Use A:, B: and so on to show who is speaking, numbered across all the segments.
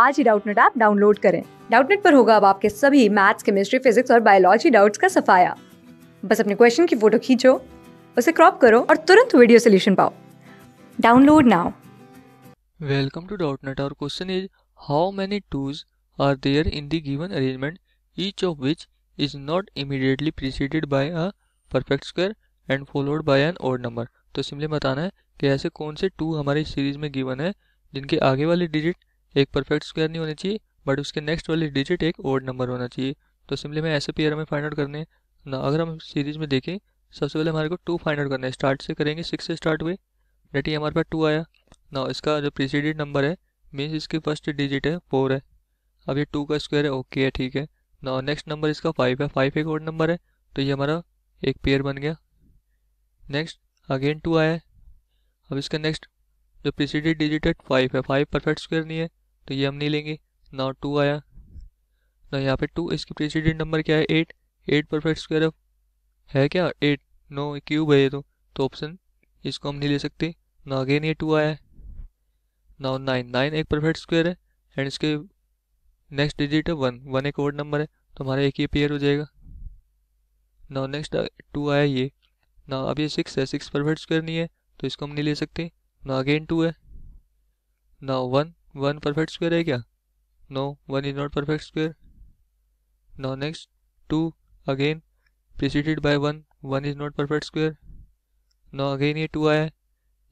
A: आज ही Doubtnut app download करें डाउटनेट पर होगा अब आपके सभी मैथ्स केमिस्ट्री फिजिक्स और बायोलॉजी डाउट्स का सफाया बस अपने क्वेश्चन की फोटो खींचो उसे क्रॉप करो और तुरंत वीडियो सोल्यूशन पाओ download now
B: welcome to Doubtnut और question is how many twos are there in the given arrangement each of which is not immediately preceded by a perfect square and followed by an odd number तो simply बताना है कि ऐसे कौन से to हमारी series में given है जिनके आगे वाले डिजिट एक परफेक्ट स्क्वायर नहीं होनी चाहिए बट उसके नेक्स्ट वाली डिजिट एक ओड नंबर होना चाहिए तो सिंपली हमें ऐसे पेयर हमें फाइंड आउट करने ना अगर हम सीरीज़ में देखें सबसे पहले हमारे को टू फाइंड आउट करना है स्टार्ट से करेंगे सिक्स से स्टार्ट हुए डेट ही हमारे पास टू आया ना इसका जो प्रीसीडेड नंबर है मीन्स इसकी फर्स्ट डिजिट है फोर है अब ये टू का स्क्वायर है ओके है ठीक है ना नेक्स्ट नंबर इसका फाइव है फाइव एक ओड नंबर है तो ये हमारा एक पेयर बन गया नेक्स्ट अगेन टू आया है अब इसका नेक्स्ट जो प्रीसीडेड डिजिट है फाइव है फाइव परफेक्ट स्क्वायर नहीं है तो ये हम नहीं लेंगे ना टू आया ना यहाँ पे टू इसकी प्रीसीडेड नंबर क्या है एट एट परफेक्ट स्क्वायर है, है क्या एट नो क्यूब है ये तो तो ऑप्शन इसको हम नहीं ले सकते ना अगेन ये टू आया है ना नाइन नाइन एक परफेक्ट स्क्वायर है एंड इसके नेक्स्ट डिजिट है वन वन एक और नंबर है तो हमारा एक ही पेयर हो जाएगा ना नेक्स्ट टू आया ये ना अब ये सिक्स है सिक्स परफेक्ट स्क्वायर नहीं है तो इसको हम नहीं ले सकते ना अगेन टू है ना वन वन परफेक्ट स्क्वेयर है क्या no one is not perfect square ना next two again preceded by one one is not perfect square ना अगेन ये टू आया है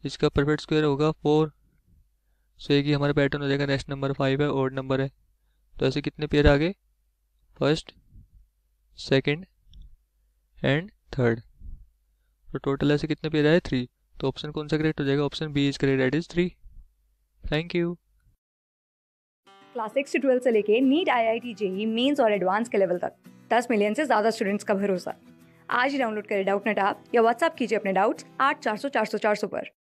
B: इसका परफेक्ट स्क्वेयर होगा फोर सो ये कि हमारा पैटर्न हो जाएगा नेक्स्ट नंबर फाइव है ओड नंबर है तो ऐसे कितने पेयर आ गए फर्स्ट सेकेंड एंड थर्ड तो टोटल ऐसे कितने पेयर आए थ्री तो ऑप्शन कौन सा करेक्ट हो जाएगा option B is correct that is three thank you
A: class six से ट्वेल्थ से लेके NEET I I T JEE mains और एडवांस के लेवल तक दस मिलियन से ज़्यादा स्टूडेंट्स का भरोसा आज ही डाउनलोड करें डाउट नेट आप या व्हाट्सअप कीजिए अपने डाउट्स आठ चार सौ चार सौ चार सौ पर